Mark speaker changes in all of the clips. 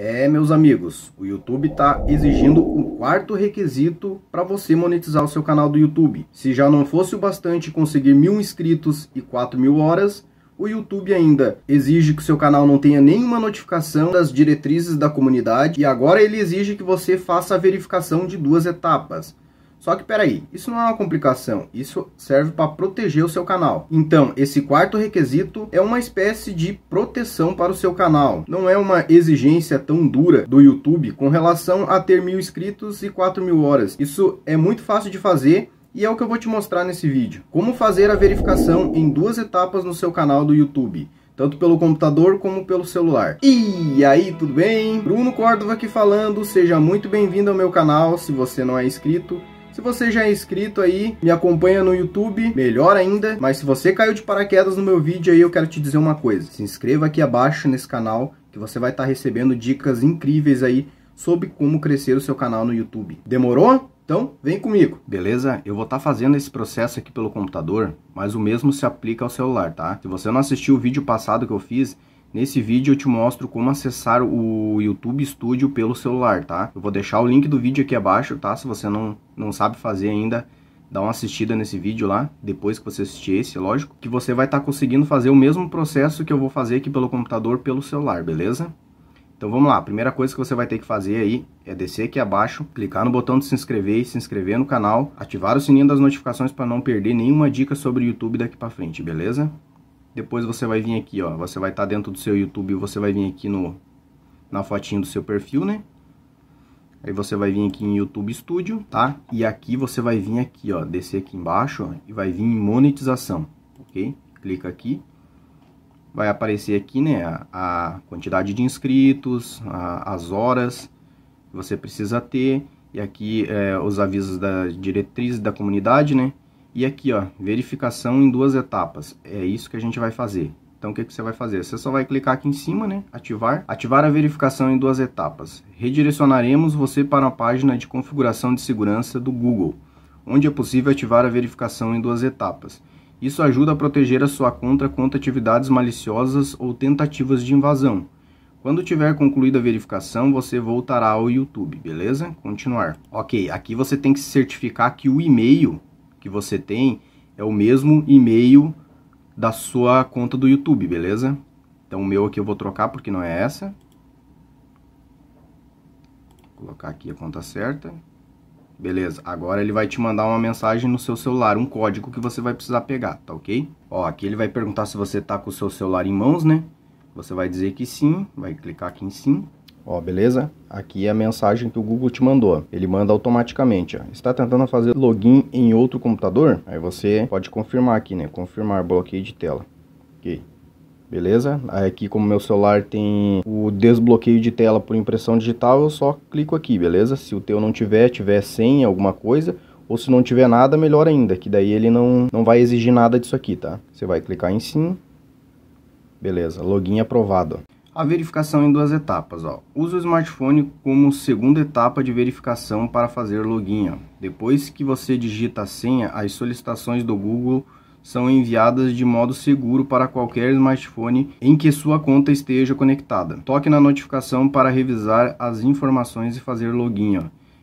Speaker 1: É, meus amigos, o YouTube está exigindo o quarto requisito para você monetizar o seu canal do YouTube. Se já não fosse o bastante conseguir mil inscritos e 4 mil horas, o YouTube ainda exige que o seu canal não tenha nenhuma notificação das diretrizes da comunidade e agora ele exige que você faça a verificação de duas etapas. Só que peraí, isso não é uma complicação, isso serve para proteger o seu canal. Então, esse quarto requisito é uma espécie de proteção para o seu canal. Não é uma exigência tão dura do YouTube com relação a ter mil inscritos e quatro mil horas. Isso é muito fácil de fazer e é o que eu vou te mostrar nesse vídeo. Como fazer a verificação em duas etapas no seu canal do YouTube tanto pelo computador como pelo celular. E aí, tudo bem? Bruno Córdova aqui falando, seja muito bem-vindo ao meu canal, se você não é inscrito, se você já é inscrito aí, me acompanha no YouTube, melhor ainda. Mas se você caiu de paraquedas no meu vídeo aí, eu quero te dizer uma coisa. Se inscreva aqui abaixo nesse canal, que você vai estar tá recebendo dicas incríveis aí sobre como crescer o seu canal no YouTube. Demorou? Então, vem comigo. Beleza? Eu vou estar tá fazendo esse processo aqui pelo computador, mas o mesmo se aplica ao celular, tá? Se você não assistiu o vídeo passado que eu fiz, Nesse vídeo eu te mostro como acessar o YouTube Studio pelo celular, tá? Eu vou deixar o link do vídeo aqui abaixo, tá? Se você não, não sabe fazer ainda, dá uma assistida nesse vídeo lá, depois que você assistir esse, lógico, que você vai estar tá conseguindo fazer o mesmo processo que eu vou fazer aqui pelo computador pelo celular, beleza? Então vamos lá, a primeira coisa que você vai ter que fazer aí é descer aqui abaixo, clicar no botão de se inscrever e se inscrever no canal, ativar o sininho das notificações para não perder nenhuma dica sobre o YouTube daqui para frente, beleza? Depois você vai vir aqui, ó, você vai estar tá dentro do seu YouTube, você vai vir aqui no, na fotinho do seu perfil, né? Aí você vai vir aqui em YouTube Studio, tá? E aqui você vai vir aqui, ó, descer aqui embaixo ó, e vai vir em monetização, ok? Clica aqui, vai aparecer aqui, né, a, a quantidade de inscritos, a, as horas que você precisa ter e aqui é, os avisos da diretriz da comunidade, né? E aqui, ó, verificação em duas etapas. É isso que a gente vai fazer. Então, o que, que você vai fazer? Você só vai clicar aqui em cima, né? Ativar. Ativar a verificação em duas etapas. Redirecionaremos você para a página de configuração de segurança do Google, onde é possível ativar a verificação em duas etapas. Isso ajuda a proteger a sua conta contra atividades maliciosas ou tentativas de invasão. Quando tiver concluída a verificação, você voltará ao YouTube, beleza? Continuar. Ok, aqui você tem que se certificar que o e-mail que você tem é o mesmo e-mail da sua conta do YouTube, beleza? Então o meu aqui eu vou trocar porque não é essa. Vou colocar aqui a conta certa. Beleza, agora ele vai te mandar uma mensagem no seu celular, um código que você vai precisar pegar, tá ok? Ó, aqui ele vai perguntar se você tá com o seu celular em mãos, né? Você vai dizer que sim, vai clicar aqui em sim. Ó, beleza? Aqui é a mensagem que o Google te mandou. Ele manda automaticamente. Ó. Está tentando fazer login em outro computador? Aí você pode confirmar aqui, né? Confirmar bloqueio de tela. Ok. Beleza? Aí aqui como meu celular tem o desbloqueio de tela por impressão digital, eu só clico aqui, beleza? Se o teu não tiver, tiver senha, alguma coisa, ou se não tiver nada, melhor ainda, que daí ele não, não vai exigir nada disso aqui, tá? Você vai clicar em sim. Beleza, login aprovado. A verificação em duas etapas. Ó. use o smartphone como segunda etapa de verificação para fazer login. Ó. Depois que você digita a senha, as solicitações do Google são enviadas de modo seguro para qualquer smartphone em que sua conta esteja conectada. Toque na notificação para revisar as informações e fazer login. Ó.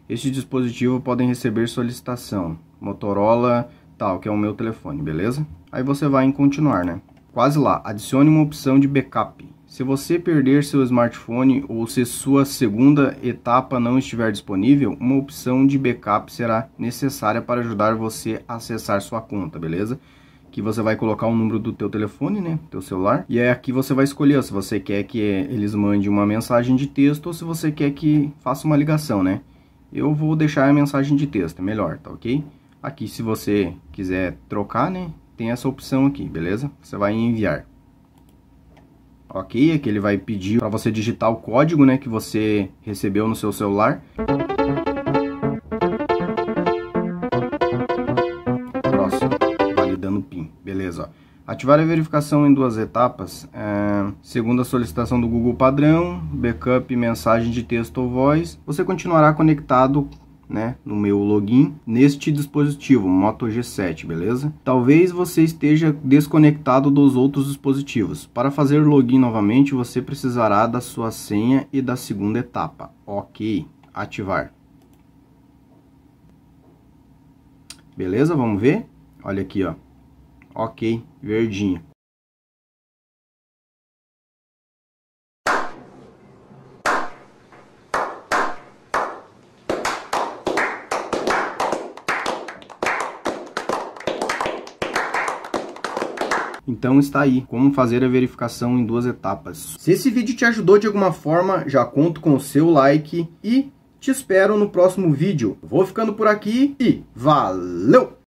Speaker 1: Este dispositivo podem receber solicitação. Motorola tal, que é o meu telefone, beleza? Aí você vai em continuar, né? Quase lá, adicione uma opção de backup. Se você perder seu smartphone ou se sua segunda etapa não estiver disponível, uma opção de backup será necessária para ajudar você a acessar sua conta, beleza? que você vai colocar o número do teu telefone, né, teu celular, e aí é aqui você vai escolher se você quer que eh, eles mandem uma mensagem de texto ou se você quer que faça uma ligação, né. Eu vou deixar a mensagem de texto, é melhor, tá ok? Aqui se você quiser trocar, né, tem essa opção aqui, beleza? Você vai enviar ok? É que ele vai pedir para você digitar o código né, que você recebeu no seu celular. Próximo, validando o PIN, beleza. Ativar a verificação em duas etapas, é, segundo a solicitação do Google padrão, backup, mensagem de texto ou voz, você continuará conectado né, no meu login neste dispositivo Moto G7, beleza? Talvez você esteja desconectado dos outros dispositivos. Para fazer o login novamente, você precisará da sua senha e da segunda etapa. OK, ativar. Beleza? Vamos ver? Olha aqui, ó. OK, verdinho. Então está aí, como fazer a verificação em duas etapas. Se esse vídeo te ajudou de alguma forma, já conto com o seu like e te espero no próximo vídeo. Vou ficando por aqui e valeu!